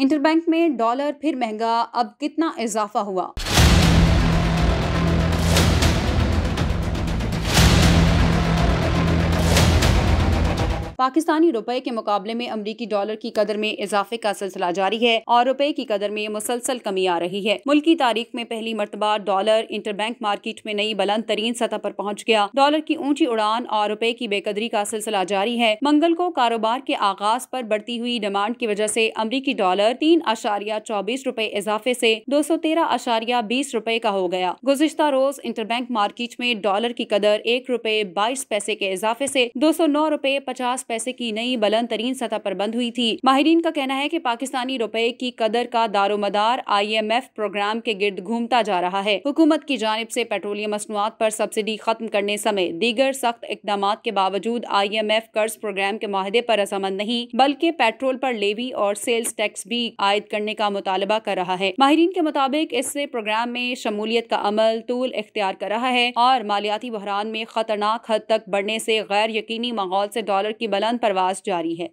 interbank में dollar फिर महंगा अब कितना इजाफा हुआ पाकिस्तानी रुपए के मुकाबले में अमरीकी डॉलर की कदर में इजाफे का सिलसिला जारी है और रुपए की कदर में मुसलसल कमी आ रही है मुल्क की तारीख में पहली मरतबा डॉलर इंटरबैंक मार्केट में नई बुलंद तरीन सतह पर पहुँच गया डॉलर की ऊंची उड़ान और रुपए की बेकदरी का सिलसिला जारी है मंगल को कारोबार के आगाज आरोप बढ़ती हुई डिमांड की वजह ऐसी अमरीकी डॉलर तीन आशारिया चौबीस रूपए इजाफे ऐसी दो सौ तेरह आशारिया बीस रूपए का हो गया गुजशत रोज इंटरबैंक मार्केट में डॉलर की कदर एक रूपए बाईस पैसे के इजाफे ऐसी दो सौ नौ रूपए पचास पैसे की नई बलंद तरीन सतह पर बंद हुई थी माहरीन का कहना है की पाकिस्तानी रुपए की कदर का दारोमदार आई एम एफ प्रोग्राम के गिर्द घूमता जा रहा है हुकूमत की जानब ऐसी पेट्रोलियम मसनूआत आरोप सब्सिडी खत्म करने समय दीगर सख्त इकदाम के बावजूद आई एम एफ कर्ज प्रोग्राम के माहदे आरोप रजामंद नहीं बल्कि पेट्रोल आरोप लेवी और सेल्स टैक्स भी आयद करने का मुतालबा कर रहा है माहरीन के मुताबिक इससे प्रोग्राम में शमूलियत का अमल तूल इख्तियार कर रहा है और मालियाती बहरान में खतरनाक हद तक बढ़ने से गैर यकीनी माहौल से डॉलर की बलंद परवाज जारी है